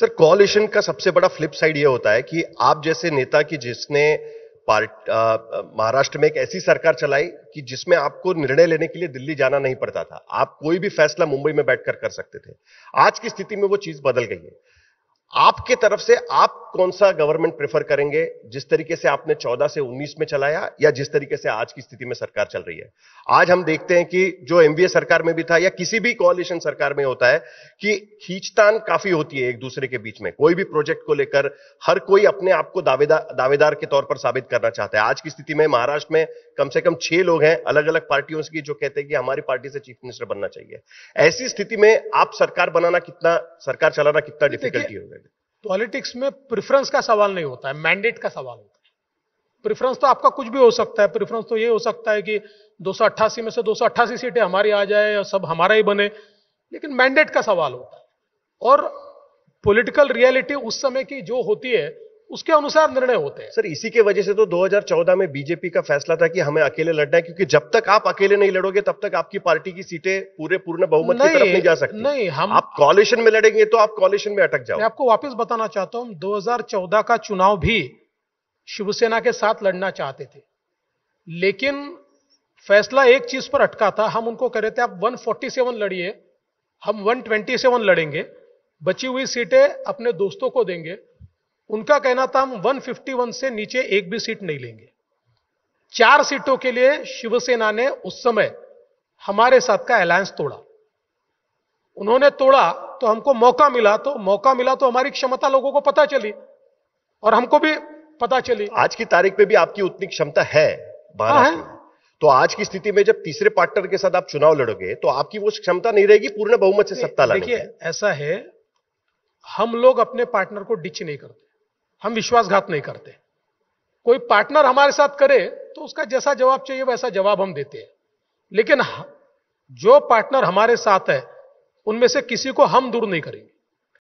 Sir coalition का सबसे बड़ा फ्लिप साइड ये होता है कि आप जैसे नेता की जिसने महाराष्ट्र में एक ऐसी सरकार चलाई कि जिसमें आपको निर्णय लेने के लिए दिल्ली जाना नहीं पड़ता था आप कोई भी फैसला मुंबई में बैठकर कर सकते थे आज की स्थिति में वो चीज बदल गई है आपके तरफ से आप कौन सा गवर्नमेंट प्रेफर करेंगे जिस तरीके से आपने 14 से 19 में चलाया या जिस तरीके से आज की स्थिति में सरकार चल रही है आज हम देखते हैं कि जो एमबीए सरकार में भी था या किसी भी कोalition सरकार में होता है कि खींचतान काफी होती है एक दूसरे के बीच में कोई भी प्रोजेक्ट को लेकर हर कोई अपने आप को दावेदार दावेदार के तौर पर साबित करना चाहता है आज की स्थिति में महाराष्ट्र में कम से कम छह लोग हैं अलग अलग पार्टियों की जो कहते हैं कि हमारी पार्टी से चीफ मिनिस्टर बनना चाहिए ऐसी स्थिति में आप सरकार बनाना कितना सरकार चलाना कितना डिफिकल्टी हो पॉलिटिक्स में प्रेफरेंस का सवाल नहीं होता है मैंडेट का सवाल होता है प्रेफरेंस तो आपका कुछ भी हो सकता है प्रेफरेंस तो ये हो सकता है कि दो में से दो सीटें हमारी आ जाए और सब हमारा ही बने लेकिन मैंडेट का सवाल होता है और पॉलिटिकल रियलिटी उस समय की जो होती है उसके अनुसार निर्णय होते हैं सर इसी के वजह से तो 2014 में बीजेपी का फैसला था कि हमें अकेले लड़ना है क्योंकि जब तक आप अकेले नहीं लड़ोगे तब तक आपकी पार्टी की सीटें पूरे पूर्ण बहुमत की तरफ नहीं जा सकती नहीं हम आप कॉलेशन में लड़ेंगे तो आप कॉलेशन में अटक जाओ मैं आपको वापस बताना चाहता हूं दो का चुनाव भी शिवसेना के साथ लड़ना चाहते थे लेकिन फैसला एक चीज पर अटका था हम उनको कह रहे थे आप 147 लड़िए हम 127 लड़ेंगे बची हुई सीटें अपने दोस्तों को देंगे उनका कहना था हम 151 से नीचे एक भी सीट नहीं लेंगे चार सीटों के लिए शिवसेना ने उस समय हमारे साथ का अलायंस तोड़ा उन्होंने तोड़ा तो हमको मौका मिला तो मौका मिला तो हमारी क्षमता लोगों को पता चली और हमको भी पता चली आज की तारीख में भी आपकी उतनी क्षमता है है हाँ, हाँ। तो आज की स्थिति में जब तीसरे पार्टनर के साथ आप चुनाव लड़ोगे तो आपकी वो क्षमता नहीं रहेगी पूर्ण बहुमत से सत्ता लाने देखिए ऐसा है हम लोग अपने पार्टनर को डिच नहीं करते हम विश्वासघात नहीं करते कोई पार्टनर हमारे साथ करे तो उसका जैसा जवाब चाहिए वैसा जवाब हम देते हैं लेकिन जो पार्टनर हमारे साथ है उनमें से किसी को हम दूर नहीं करेंगे